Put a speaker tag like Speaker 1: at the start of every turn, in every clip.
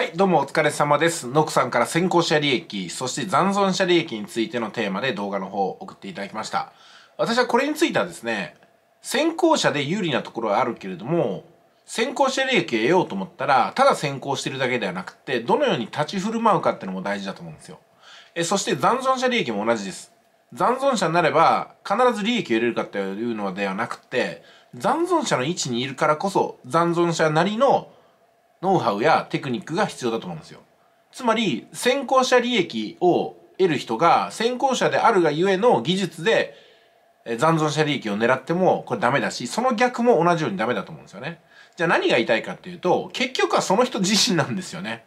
Speaker 1: はい、どうもお疲れ様です。ノクさんから先行者利益、そして残存者利益についてのテーマで動画の方を送っていただきました。私はこれについてはですね、先行者で有利なところはあるけれども、先行者利益を得ようと思ったら、ただ先行してるだけではなくて、どのように立ち振る舞うかっていうのも大事だと思うんですよ。え、そして残存者利益も同じです。残存者になれば、必ず利益を得れるかっていうのではなくて、残存者の位置にいるからこそ、残存者なりのノウハウやテクニックが必要だと思うんですよ。つまり、先行者利益を得る人が、先行者であるがゆえの技術で、残存者利益を狙っても、これダメだし、その逆も同じようにダメだと思うんですよね。じゃあ何が言いたいかっていうと、結局はその人自身なんですよね。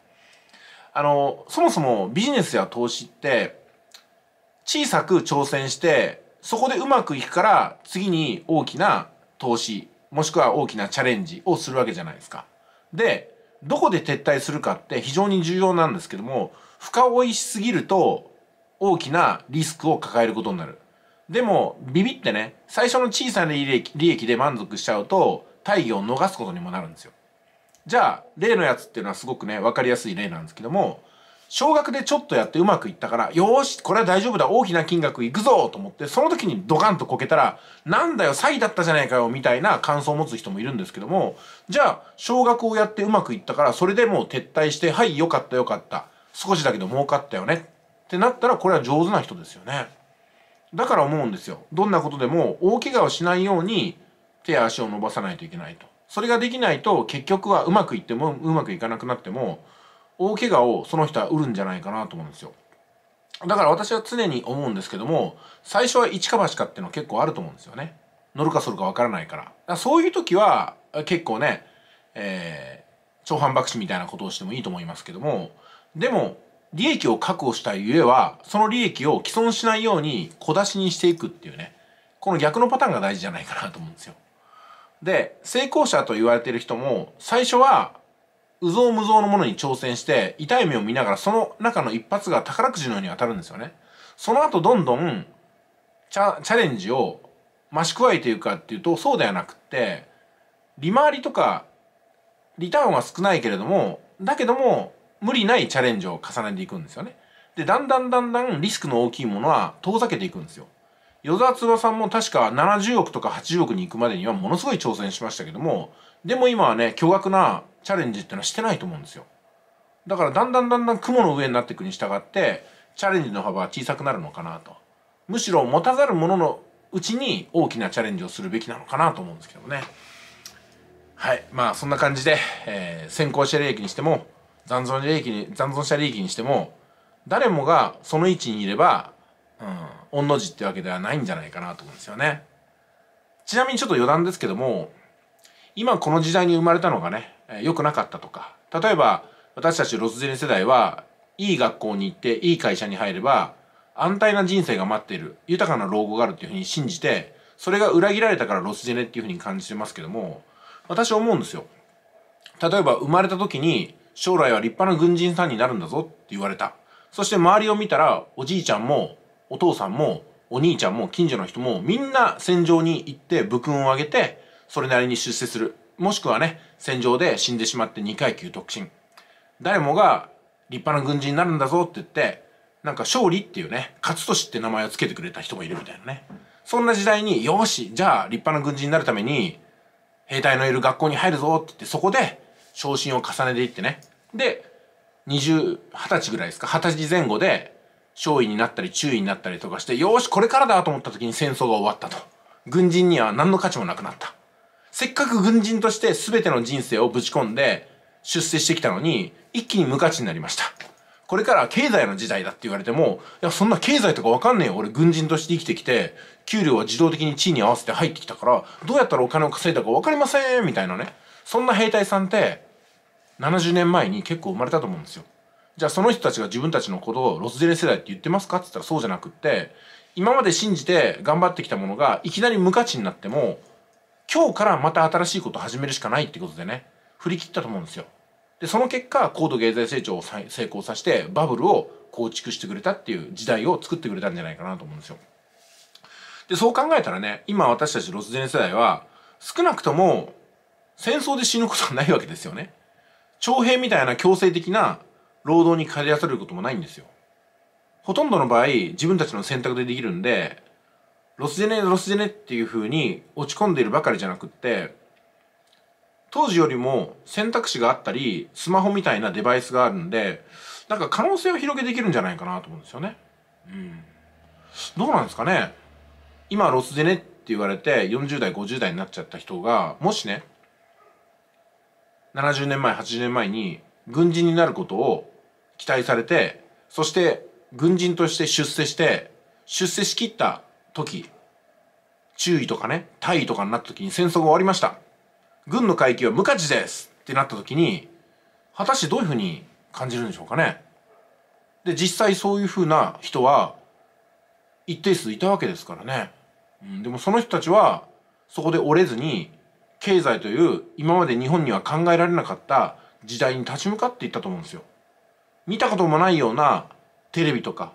Speaker 1: あの、そもそもビジネスや投資って、小さく挑戦して、そこでうまくいくから、次に大きな投資、もしくは大きなチャレンジをするわけじゃないですか。で、どこで撤退するかって非常に重要なんですけども深追いしすぎると大きなリスクを抱えることになるでもビビってね最初の小さな利益で満足しちゃうと大義を逃すことにもなるんですよじゃあ例のやつっていうのはすごくね分かりやすい例なんですけども少額でちょっとやってうまくいったから、よし、これは大丈夫だ、大きな金額いくぞと思って、その時にドカンとこけたら、なんだよ、詐欺だったじゃないかよ、みたいな感想を持つ人もいるんですけども、じゃあ、少額をやってうまくいったから、それでもう撤退して、はい、よかったよかった。少しだけど儲かったよね。ってなったら、これは上手な人ですよね。だから思うんですよ。どんなことでも、大怪我をしないように、手や足を伸ばさないといけないと。それができないと、結局はうまくいっても、うまくいかなくなっても、大怪我をその人は売るんじゃないかなと思うんですよ。だから私は常に思うんですけども、最初は一か八かっていうの結構あると思うんですよね。乗るかそるかわからないから。からそういう時は結構ね、えー、超反爆死みたいなことをしてもいいと思いますけども、でも、利益を確保したゆえは、その利益を既存しないように小出しにしていくっていうね、この逆のパターンが大事じゃないかなと思うんですよ。で、成功者と言われてる人も、最初はうぞうむぞうのものに挑戦して、痛い目を見ながら、その中の一発が宝くじのように当たるんですよね。その後どんどん、チャ、チャレンジを増し加えていくかっていうと、そうではなくって、利回りとか、リターンは少ないけれども、だけども、無理ないチャレンジを重ねていくんですよね。で、だんだんだんだんリスクの大きいものは遠ざけていくんですよ。与沢翼さんも確か70億とか80億に行くまでにはものすごい挑戦しましたけども、でも今はね、巨額なチャレンジっていうのはしてないと思うんですよだからだんだんだんだん雲の上になっていくに従ってチャレンジの幅は小さくなるのかなとむしろ持たざる者ののうちに大きなチャレンジをするべきなのかなと思うんですけどねはいまあそんな感じで、えー、先行者利益にしても残存利益に残存者利益にしても誰もがその位置にいれば、うん、御の字ってわけではないんじゃないかなと思うんですよねちなみにちょっと余談ですけども今この時代に生まれたのがね良くなかったとか例えば私たちロスジェネ世代はいい学校に行っていい会社に入れば安泰な人生が待っている豊かな老後があるっていうふうに信じてそれが裏切られたからロスジェネっていうふうに感じてますけども私は思うんですよ例えば生まれた時に将来は立派な軍人さんになるんだぞって言われたそして周りを見たらおじいちゃんもお父さんもお兄ちゃんも近所の人もみんな戦場に行って武勲をあげてそれなりに出世するもしくはね、戦場で死んでしまって2階級特進。誰もが立派な軍人になるんだぞって言って、なんか勝利っていうね、勝利って名前を付けてくれた人もいるみたいなね。そんな時代に、よし、じゃあ立派な軍人になるために、兵隊のいる学校に入るぞって言って、そこで昇進を重ねていってね。で、二十、二十歳ぐらいですか、二十歳前後で、勝利になったり中尉になったりとかして、よし、これからだと思った時に戦争が終わったと。軍人には何の価値もなくなった。せっかく軍人として全ての人生をぶち込んで出世してきたのに、一気に無価値になりました。これから経済の時代だって言われても、いや、そんな経済とかわかんねえよ。俺軍人として生きてきて、給料は自動的に地位に合わせて入ってきたから、どうやったらお金を稼いだかわかりませんみたいなね。そんな兵隊さんって、70年前に結構生まれたと思うんですよ。じゃあその人たちが自分たちのことをロスゼレ世代って言ってますかって言ったらそうじゃなくって、今まで信じて頑張ってきたものがいきなり無価値になっても、今日からまた新しいことを始めるしかないってことでね、振り切ったと思うんですよ。で、その結果、高度経済成長を成功させて、バブルを構築してくれたっていう時代を作ってくれたんじゃないかなと思うんですよ。で、そう考えたらね、今私たちロスジェネ世代は、少なくとも戦争で死ぬことはないわけですよね。徴兵みたいな強制的な労働に駆り出されることもないんですよ。ほとんどの場合、自分たちの選択でできるんで、ロスジェネロスジェネっていう風に落ち込んでいるばかりじゃなくって当時よりも選択肢があったりスマホみたいなデバイスがあるんでなんか可能性を広げできるんじゃないかなと思うんですよね。うん、どうなんですかね今ロスジェネって言われて40代50代になっちゃった人がもしね70年前80年前に軍人になることを期待されてそして軍人として出世して出世しきった時中位とかね、大位とかになった時に戦争が終わりました。軍の階級は無価値ですってなった時に、果たしてどういうふうに感じるんでしょうかね。で、実際そういうふうな人は、一定数いたわけですからね。うん、でもその人たちは、そこで折れずに、経済という今まで日本には考えられなかった時代に立ち向かっていったと思うんですよ。見たこともないようなテレビとか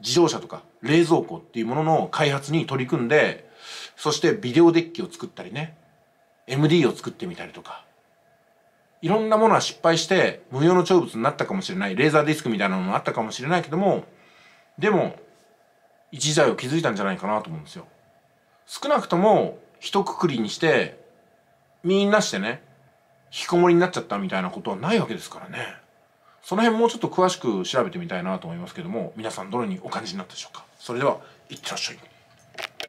Speaker 1: 自動車とか冷蔵庫っていうものの開発に取り組んでそしてビデオデッキを作ったりね MD を作ってみたりとかいろんなものは失敗して無用の長物になったかもしれないレーザーディスクみたいなのもあったかもしれないけどもでも一時代を築いたんじゃないかなと思うんですよ。少なくとも一括りにしてみんなしてね引きこもりになっちゃったみたいなことはないわけですからね。その辺もうちょっと詳しく調べてみたいなと思いますけども皆さんどのようにお感じになったでしょうか。それではいってらっしゃい。